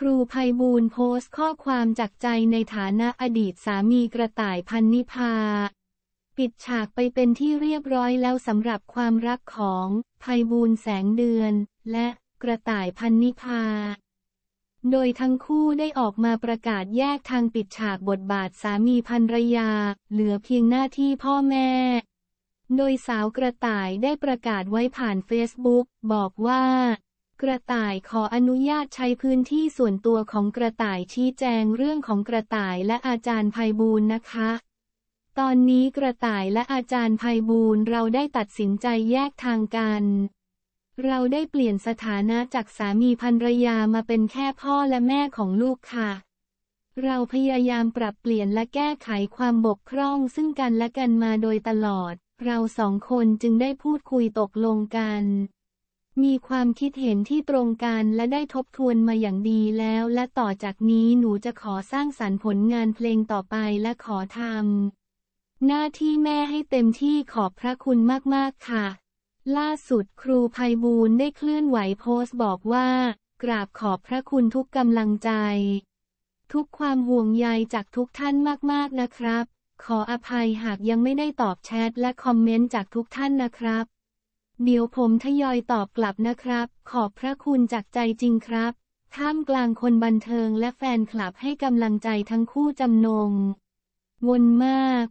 ครูภัยบูลโพสต์ข้อความจากใจในฐานะอดีตสามีกระต่ายพันนิพาปิดฉากไปเป็นที่เรียบร้อยแล้วสำหรับความรักของภัยบูลแสงเดือน และกระต่ายพันนิพาโดยทั้งคู่ได้ออกมาประกาศแยกทางปิดฉากบทบาทสามีภรรยา เหลือเพียงหน้าที่พ่อแม่ โดยสาวกระต่ายได้ประกาศไว้ผ่านเฟซบุ๊กบอกว่ากระต่ายขออนุญาตใช้พื้นที่ส่วนตัวของกระต่ายชี้แจงเรื่องของกระต่ายและอาจารย์ภัยบูลนะคะ ตอนนี้กระต่ายและอาจารย์ภัยบูลเราได้ตัดสินใจแยกทางกัน เราได้เปลี่ยนสถานะจากสามีภรรยามาเป็นแค่พ่อและแม่ของลูกค่ะ เราพยายามปรับเปลี่ยนและแก้ไขความบกพร่องซึ่งกันและกันมาโดยตลอด เราสองคนจึงได้พูดคุยตกลงกันมีความคิดเห็นที่ตรงกันและได้ทบทวนมาอย่างดีแล้วและต่อจากนี้หนูจะขอสร้างสรรค์ผลงานเพลงต่อไปและขอทำ หน้าที่แม่ให้เต็มที่ขอบพระคุณมากๆ ค่ะ ล่าสุดครูภัยบูลได้เคลื่อนไหวโพสต์บอกว่า กราบขอบพระคุณทุกกำลังใจ ทุกความห่วงใยจากทุกท่านมาก ๆ นะครับ ขออภัยหากยังไม่ได้ตอบแชทและคอมเมนต์จากทุกท่านนะครับเดี๋ยวผมทยอยตอบกลับนะครับ ขอบพระคุณจากใจจริงครับท่ามกลางคนบันเทิงและแฟนคลับให้กำลังใจทั้งคู่จำนง วนมาก